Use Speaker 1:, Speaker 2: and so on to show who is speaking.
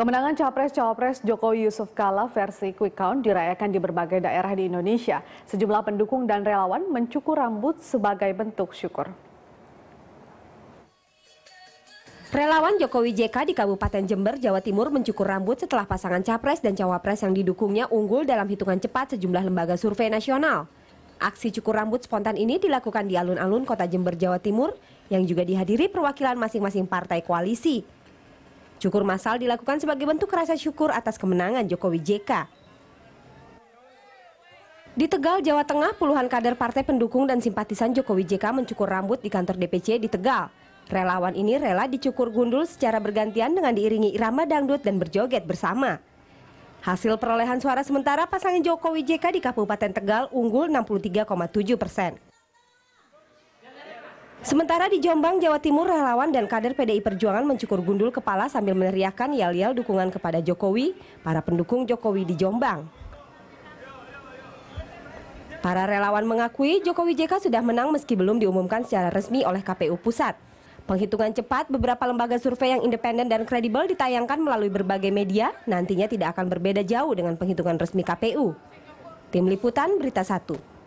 Speaker 1: Kemenangan Capres-Cawapres Jokowi Yusuf Kala versi Quick Count dirayakan di berbagai daerah di Indonesia. Sejumlah pendukung dan relawan mencukur rambut sebagai bentuk syukur. Relawan Jokowi
Speaker 2: JK di Kabupaten Jember, Jawa Timur mencukur rambut setelah pasangan Capres dan Cawapres yang didukungnya unggul dalam hitungan cepat sejumlah lembaga survei nasional. Aksi cukur rambut spontan ini dilakukan di alun-alun kota Jember, Jawa Timur yang juga dihadiri perwakilan masing-masing partai koalisi. Cukur masal dilakukan sebagai bentuk rasa syukur atas kemenangan Jokowi JK. Di Tegal, Jawa Tengah, puluhan kader partai pendukung dan simpatisan Jokowi JK mencukur rambut di kantor DPC di Tegal. Relawan ini rela dicukur gundul secara bergantian dengan diiringi irama dangdut dan berjoget bersama. Hasil perolehan suara sementara pasangan Jokowi JK di Kabupaten Tegal unggul 63,7 persen. Sementara di Jombang, Jawa Timur, relawan dan kader PDI Perjuangan mencukur gundul kepala sambil meneriakkan yel-yel dukungan kepada Jokowi, para pendukung Jokowi di Jombang. Para relawan mengakui Jokowi JK sudah menang meski belum diumumkan secara resmi oleh KPU Pusat. Penghitungan cepat beberapa lembaga survei yang independen dan kredibel ditayangkan melalui berbagai media, nantinya tidak akan berbeda jauh dengan penghitungan resmi KPU. Tim Liputan Berita Satu.